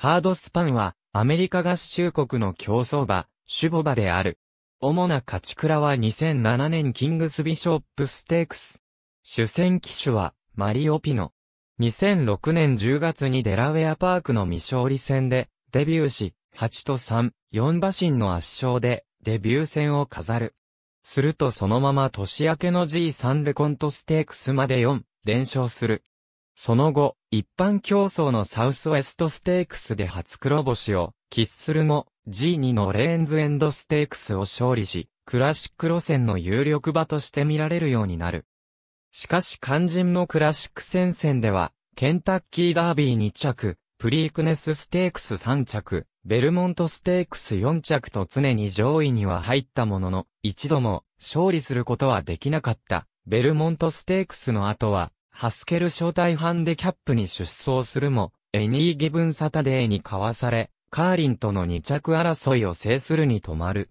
ハードスパンは、アメリカ合衆国の競争馬、ュボ馬である。主な勝ち倉は2007年キングスビショップステークス。主戦機種は、マリオピノ。2006年10月にデラウェアパークの未勝利戦で、デビューし、8と3、4馬身の圧勝で、デビュー戦を飾る。するとそのまま年明けの G3 レコントステークスまで4連勝する。その後、一般競争のサウスウェストステークスで初黒星を喫するも G2 のレーンズエンドステークスを勝利し、クラシック路線の有力場として見られるようになる。しかし肝心のクラシック戦線では、ケンタッキーダービー2着、プリークネスステークス3着、ベルモントステークス4着と常に上位には入ったものの、一度も勝利することはできなかった。ベルモントステークスの後は、ハスケル招待班でキャップに出走するも、エニーギブンサタデーにかわされ、カーリンとの2着争いを制するに止まる。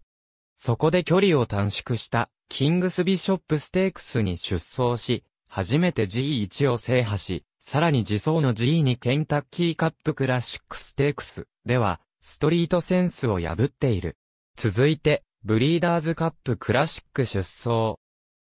そこで距離を短縮した、キングスビショップステークスに出走し、初めて G1 を制覇し、さらに自走の G2 ケンタッキーカップクラシックステークスでは、ストリートセンスを破っている。続いて、ブリーダーズカップクラシック出走。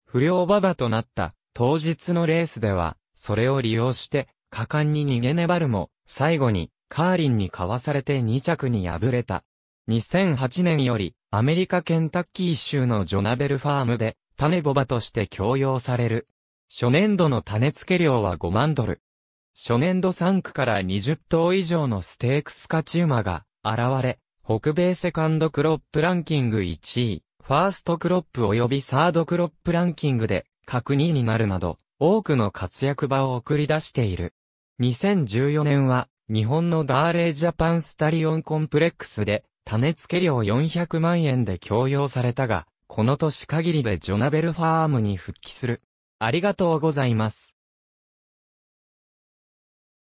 不良馬場となった当日のレースでは、それを利用して、果敢に逃げ粘るも、最後に、カーリンにかわされて2着に敗れた。2008年より、アメリカケンタッキー州のジョナベルファームで、種ボバとして供用される。初年度の種付け量は5万ドル。初年度3区から20頭以上のステークスカチウマが現れ、北米セカンドクロップランキング1位、ファーストクロップ及びサードクロップランキングで角2になるなど、多くの活躍場を送り出している。2014年は、日本のダーレージャパンスタリオンコンプレックスで、種付け料400万円で供用されたが、この年限りでジョナベルファームに復帰する。ありがとうございます。